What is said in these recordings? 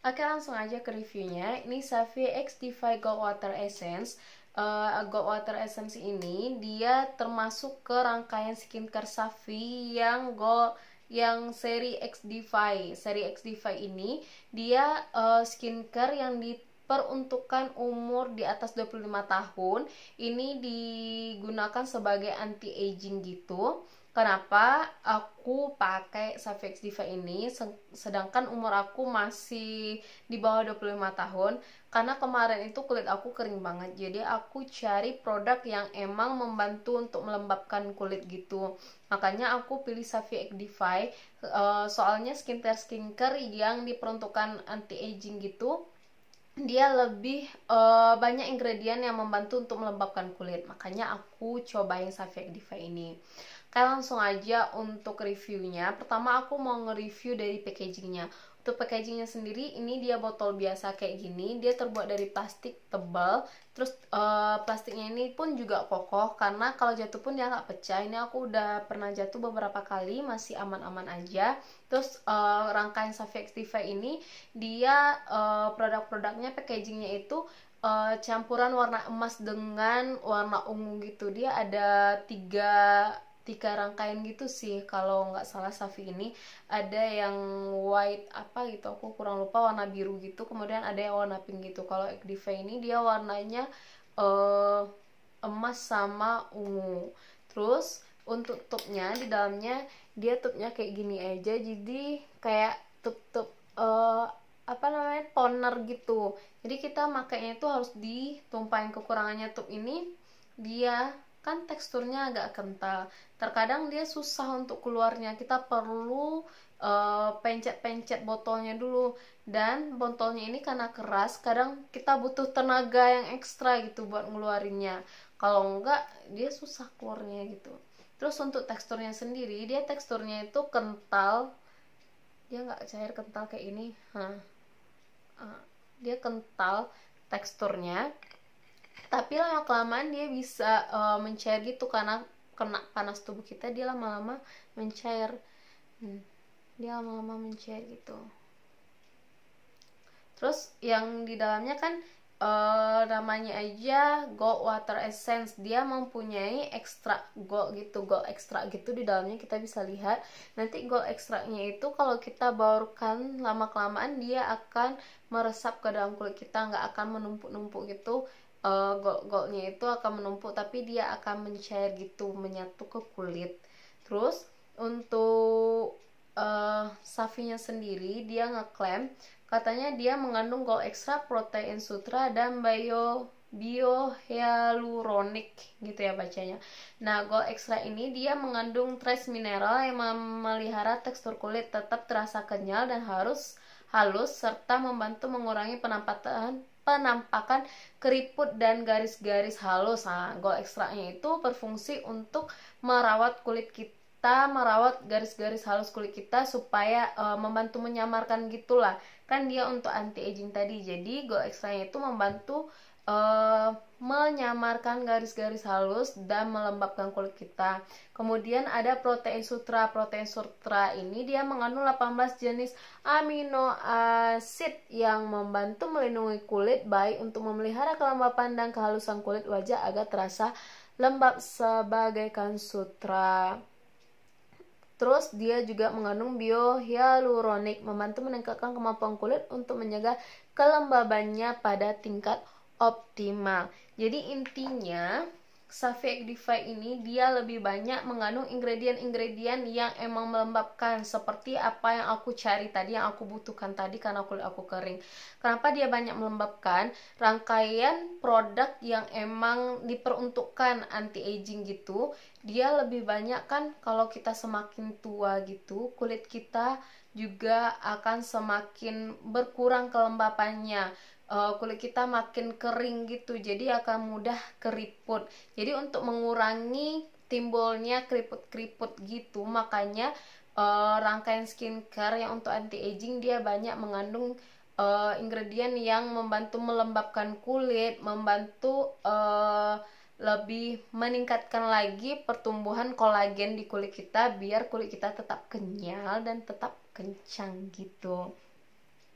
Oke langsung aja ke reviewnya Ini Safi X Defy Gold Water Essence eh, uh, Gold Water Essence ini Dia termasuk ke rangkaian skincare Safi yang Go yang seri X Defy seri X Defy ini dia uh, skincare yang diperuntukkan umur di atas 25 tahun ini digunakan sebagai anti aging gitu kenapa aku pakai suffix diva ini sedangkan umur aku masih di bawah 25 tahun karena kemarin itu kulit aku kering banget jadi aku cari produk yang emang membantu untuk melembabkan kulit gitu makanya aku pilih Safi Diva. uh, soalnya skincare skincare yang diperuntukkan anti aging gitu dia lebih uh, banyak ingredient yang membantu untuk melembabkan kulit makanya aku cobain Safi Diva ini kayak langsung aja untuk reviewnya. Pertama aku mau nge-review dari packagingnya. Untuk packagingnya sendiri, ini dia botol biasa kayak gini. Dia terbuat dari plastik tebal. Terus uh, plastiknya ini pun juga kokoh karena kalau jatuh pun dia nggak pecah. Ini aku udah pernah jatuh beberapa kali, masih aman-aman aja. Terus uh, rangkaian Safi Activa ini, dia uh, produk-produknya, packagingnya itu uh, campuran warna emas dengan warna ungu gitu. Dia ada tiga tiga rangkaian gitu sih kalau nggak salah Safi ini ada yang white apa gitu aku kurang lupa warna biru gitu kemudian ada yang warna pink gitu kalau Active ini dia warnanya uh, emas sama ungu terus untuk topnya di dalamnya dia topnya kayak gini aja jadi kayak top top uh, apa namanya toner gitu jadi kita makainya itu harus ditumpahin kekurangannya top ini dia kan teksturnya agak kental. Terkadang dia susah untuk keluarnya. Kita perlu eh, pencet-pencet uh, botolnya dulu. Dan botolnya ini karena keras, kadang kita butuh tenaga yang ekstra gitu buat ngeluarinnya. Kalau enggak, dia susah keluarnya gitu. Terus untuk teksturnya sendiri, dia teksturnya itu kental. Dia nggak cair kental kayak ini. Huh. Uh, ah, dia kental teksturnya tapi lama kelamaan dia bisa uh, mencair gitu karena kena panas tubuh kita dia lama-lama mencair hmm, dia lama-lama mencair gitu terus yang di dalamnya kan uh, namanya aja gold water essence dia mempunyai ekstrak gold gitu gold ekstrak gitu di dalamnya kita bisa lihat nanti gold ekstraknya itu kalau kita baurkan lama kelamaan dia akan meresap ke dalam kulit kita nggak akan menumpuk-numpuk gitu uh, eh, gol-golnya itu akan menumpuk tapi dia akan mencair gitu menyatu ke kulit terus untuk uh, safinya sendiri dia ngeklaim katanya dia mengandung gol ekstra protein sutra dan bio biohyaluronic gitu ya bacanya. Nah, gold extra ini dia mengandung trace mineral yang memelihara tekstur kulit tetap terasa kenyal dan harus halus serta membantu mengurangi penampakan penampakan keriput dan garis-garis halus. Nah, gold ekstraknya itu berfungsi untuk merawat kulit kita, merawat garis-garis halus kulit kita supaya e, membantu menyamarkan gitulah. Kan dia untuk anti aging tadi. Jadi, gold ekstraknya itu membantu uh, menyamarkan garis-garis halus dan melembabkan kulit kita. Kemudian ada protein sutra. Protein sutra ini dia mengandung 18 jenis amino acid yang membantu melindungi kulit baik untuk memelihara kelembapan dan kehalusan kulit wajah agar terasa lembab sebagai kan sutra. Terus dia juga mengandung biohyaluronic membantu meningkatkan kemampuan kulit untuk menjaga kelembabannya pada tingkat optimal. Jadi intinya Safi Actify ini dia lebih banyak mengandung ingredient-ingredient yang emang melembabkan seperti apa yang aku cari tadi yang aku butuhkan tadi karena kulit aku kering. Kenapa dia banyak melembabkan? Rangkaian produk yang emang diperuntukkan anti aging gitu, dia lebih banyak kan kalau kita semakin tua gitu, kulit kita juga akan semakin berkurang kelembapannya uh, kulit kita makin kering gitu jadi akan mudah keriput jadi untuk mengurangi timbulnya keriput-keriput gitu makanya uh, rangkaian skincare yang untuk anti aging dia banyak mengandung uh, ingredient yang membantu melembabkan kulit membantu uh, lebih meningkatkan lagi pertumbuhan kolagen di kulit kita biar kulit kita tetap kenyal dan tetap kencang gitu.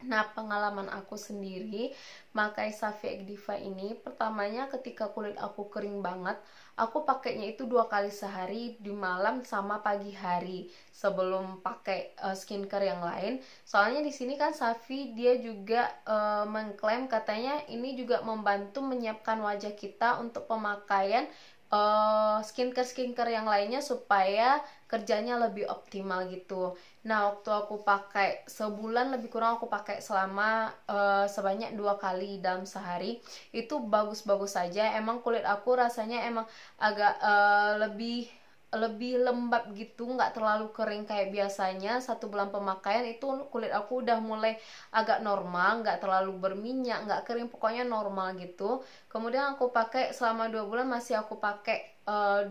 Nah, pengalaman aku sendiri makai Safi Activa ini, pertamanya ketika kulit aku kering banget, aku pakainya itu dua kali sehari, di malam sama pagi hari, sebelum pakai uh, skincare yang lain. Soalnya di sini kan Safi dia juga uh, mengklaim katanya ini juga membantu menyiapkan wajah kita untuk pemakaian uh, eh, skincare skincare yang lainnya supaya kerjanya lebih optimal gitu. Nah waktu aku pakai sebulan lebih kurang aku pakai selama uh, sebanyak dua kali dalam sehari itu bagus-bagus saja. Emang kulit aku rasanya emang agak uh, lebih lebih lembab gitu nggak terlalu kering kayak biasanya satu bulan pemakaian itu kulit aku udah mulai agak normal nggak terlalu berminyak nggak kering pokoknya normal gitu kemudian aku pakai selama dua bulan masih aku pakai uh,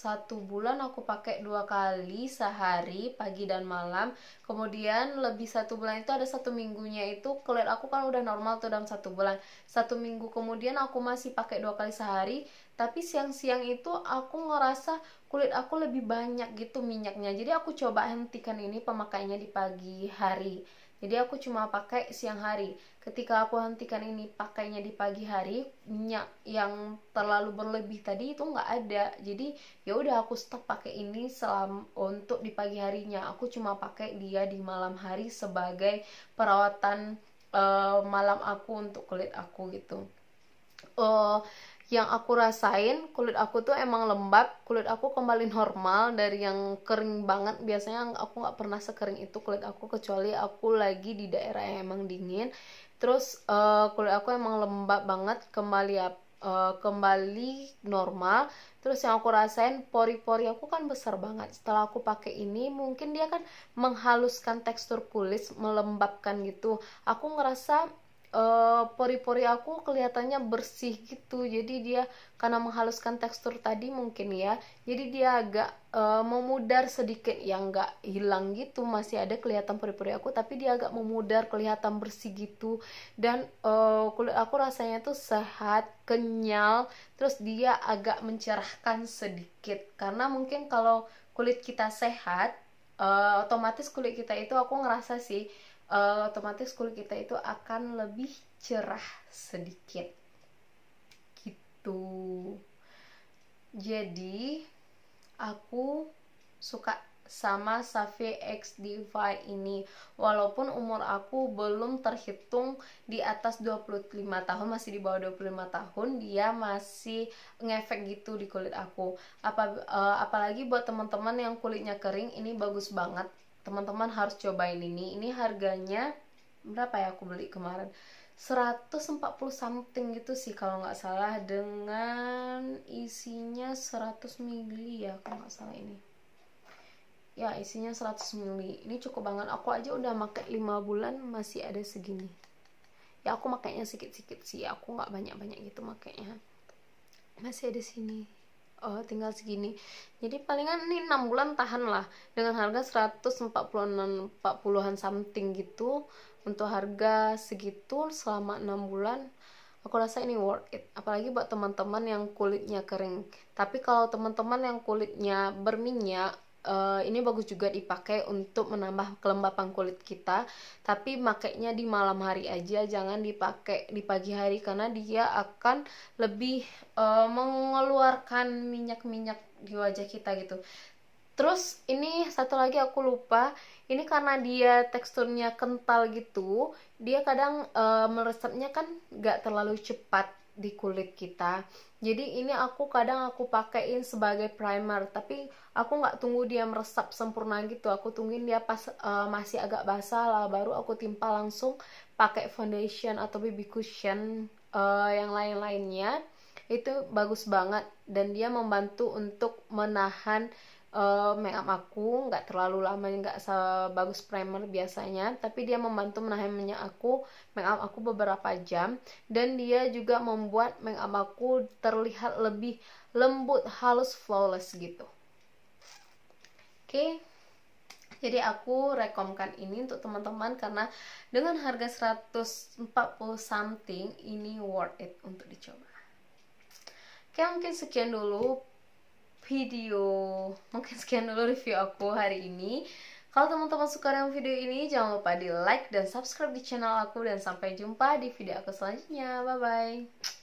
satu bulan aku pakai dua kali sehari pagi dan malam kemudian lebih satu bulan itu ada satu minggunya itu kulit aku kan udah normal tuh dalam satu bulan satu minggu kemudian aku masih pakai dua kali sehari tapi siang-siang itu aku ngerasa kulit aku lebih banyak gitu minyaknya jadi aku coba hentikan ini pemakaiannya di pagi hari jadi aku cuma pakai siang hari ketika aku hentikan ini pakainya di pagi hari minyak yang terlalu berlebih tadi itu nggak ada jadi ya udah aku stop pakai ini selam untuk di pagi harinya aku cuma pakai dia di malam hari sebagai perawatan uh, malam aku untuk kulit aku gitu uh, yang aku rasain kulit aku tuh emang lembab kulit aku kembali normal dari yang kering banget biasanya aku nggak pernah sekering itu kulit aku kecuali aku lagi di daerah yang emang dingin terus uh, kulit aku emang lembab banget kembali uh, kembali normal terus yang aku rasain pori-pori aku kan besar banget setelah aku pakai ini mungkin dia kan menghaluskan tekstur kulit melembabkan gitu aku ngerasa pori eh, pori-pori aku kelihatannya bersih gitu jadi dia karena menghaluskan tekstur tadi mungkin ya jadi dia agak uh, memudar sedikit yang nggak hilang gitu masih ada kelihatan pori-pori aku tapi dia agak memudar kelihatan bersih gitu dan uh, kulit aku rasanya tuh sehat kenyal terus dia agak mencerahkan sedikit karena mungkin kalau kulit kita sehat uh, otomatis kulit kita itu aku ngerasa sih uh, otomatis kulit kita itu akan lebih cerah sedikit gitu jadi aku suka sama Safi X Divi ini walaupun umur aku belum terhitung di atas 25 tahun masih di bawah 25 tahun dia masih ngefek gitu di kulit aku Apa, uh, apalagi buat teman-teman yang kulitnya kering ini bagus banget teman-teman harus cobain ini ini harganya berapa ya aku beli kemarin 140 something gitu sih kalau nggak salah dengan isinya 100 mili ya kalau nggak salah ini ya isinya 100 mili ini cukup banget aku aja udah pakai 5 bulan masih ada segini ya aku makainya sedikit-sedikit sih aku nggak banyak-banyak gitu makainya masih ada sini oh tinggal segini jadi palingan ini 6 bulan tahan lah dengan harga 140 empat an something gitu untuk harga segitu selama 6 bulan aku rasa ini worth it apalagi buat teman-teman yang kulitnya kering tapi kalau teman-teman yang kulitnya berminyak uh, ini bagus juga dipakai untuk menambah kelembapan kulit kita tapi makainya di malam hari aja jangan dipakai di pagi hari karena dia akan lebih uh, mengeluarkan minyak-minyak di wajah kita gitu Terus ini satu lagi aku lupa, ini karena dia teksturnya kental gitu, dia kadang uh, meresapnya kan gak terlalu cepat di kulit kita jadi ini aku kadang aku pakaiin sebagai primer tapi aku nggak tunggu dia meresap sempurna gitu aku tungguin dia pas uh, masih agak basah lah baru aku timpa langsung pakai foundation atau BB cushion uh, yang lain-lainnya itu bagus banget dan dia membantu untuk menahan uh, eh, make up aku nggak terlalu lama nggak sebagus primer biasanya tapi dia membantu menahan minyak aku make up aku beberapa jam dan dia juga membuat make up aku terlihat lebih lembut halus flawless gitu oke okay. Jadi aku rekomkan ini untuk teman-teman karena dengan harga 140 something ini worth it untuk dicoba. Oke, mungkin sekian dulu video mungkin sekian dulu review aku hari ini kalau teman-teman suka dengan video ini jangan lupa di like dan subscribe di channel aku dan sampai jumpa di video aku selanjutnya bye bye